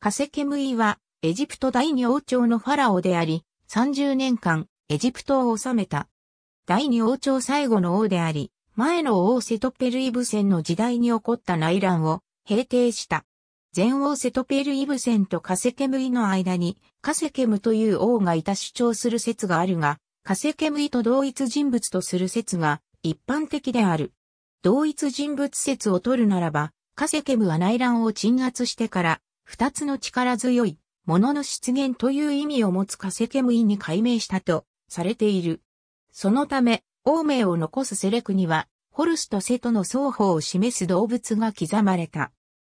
カセケムイは、エジプト第二王朝のファラオであり、30年間、エジプトを治めた。第二王朝最後の王であり、前の王セトペルイブセンの時代に起こった内乱を平定した。前王セトペルイブセンとカセケムイの間に、カセケムという王がいた主張する説があるが、カセケムイと同一人物とする説が一般的である。同一人物説を取るならば、カセケムは内乱を鎮圧してから二つの力強いものの出現という意味を持つカセケムイに改名したとされている。そのため、王名を残すセレクには、ホルスとセトの双方を示す動物が刻まれた。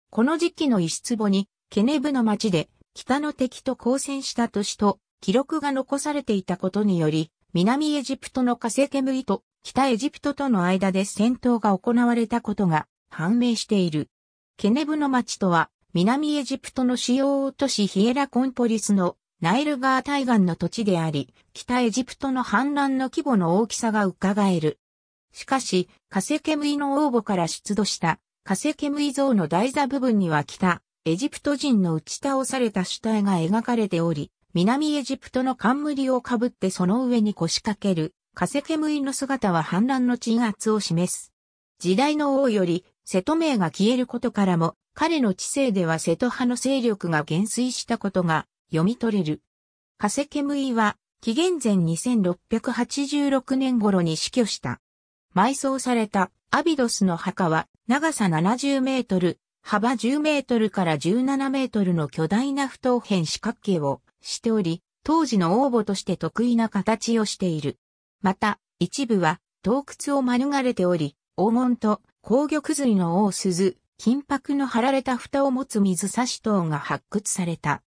この時期の石壺に、ケネブの町で、北の敵と交戦した年と、記録が残されていたことにより、南エジプトのカセケムイと北エジプトとの間で戦闘が行われたことが判明している。ケネブの町とは南エジプトの主要都市ヒエラコンポリスのナイル川対岸の土地であり、北エジプトの反乱の規模の大きさが伺える。しかし、カセケムイの王母から出土したカセケムイ像の台座部分には北、エジプト人の打ち倒された主体が描かれており、南エジプトの冠をかぶってその上に腰掛けるカセケムイの姿は反乱の鎮圧を示す。時代の王より瀬戸名が消えることからも、彼の知性では瀬戸派の勢力が減衰したことが読み取れる。ケムイは、紀元前2686年頃に死去した。埋葬されたアビドスの墓は、長さ70メートル、幅10メートルから17メートルの巨大な不等辺四角形をしており、当時の応募として得意な形をしている。また、一部は洞窟を免れており、黄金と紅玉髄の大鈴、金箔の貼られた蓋を持つ水差し等が発掘された。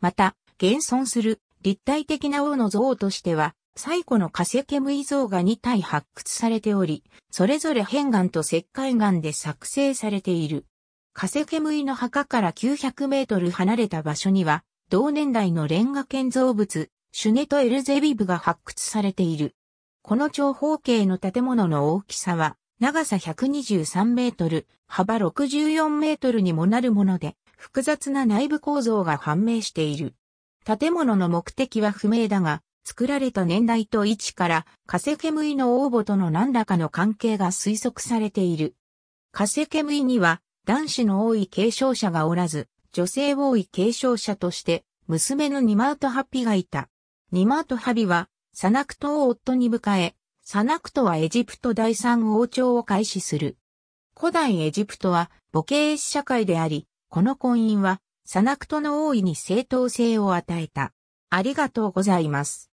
また、現存する立体的な王の像としては、最古の化石無像が2体発掘されており、それぞれ片岩と石灰岩で作成されている。化石無の墓から900メートル離れた場所には、同年代のレンガ建造物、シュネとエルゼビブが発掘されている。この長方形の建物の大きさは、長さ123メートル、幅64メートルにもなるもので、複雑な内部構造が判明している。建物の目的は不明だが、作られた年代と位置から、カセケムイの応募との何らかの関係が推測されている。カセケムイには、男子の多い継承者がおらず、女性多い継承者として、娘のニマートハッピがいた。ニマートハビは、サナクトを夫に迎え、サナクトはエジプト第三王朝を開始する。古代エジプトは母系社会であり、この婚姻はサナクトの王位に正当性を与えた。ありがとうございます。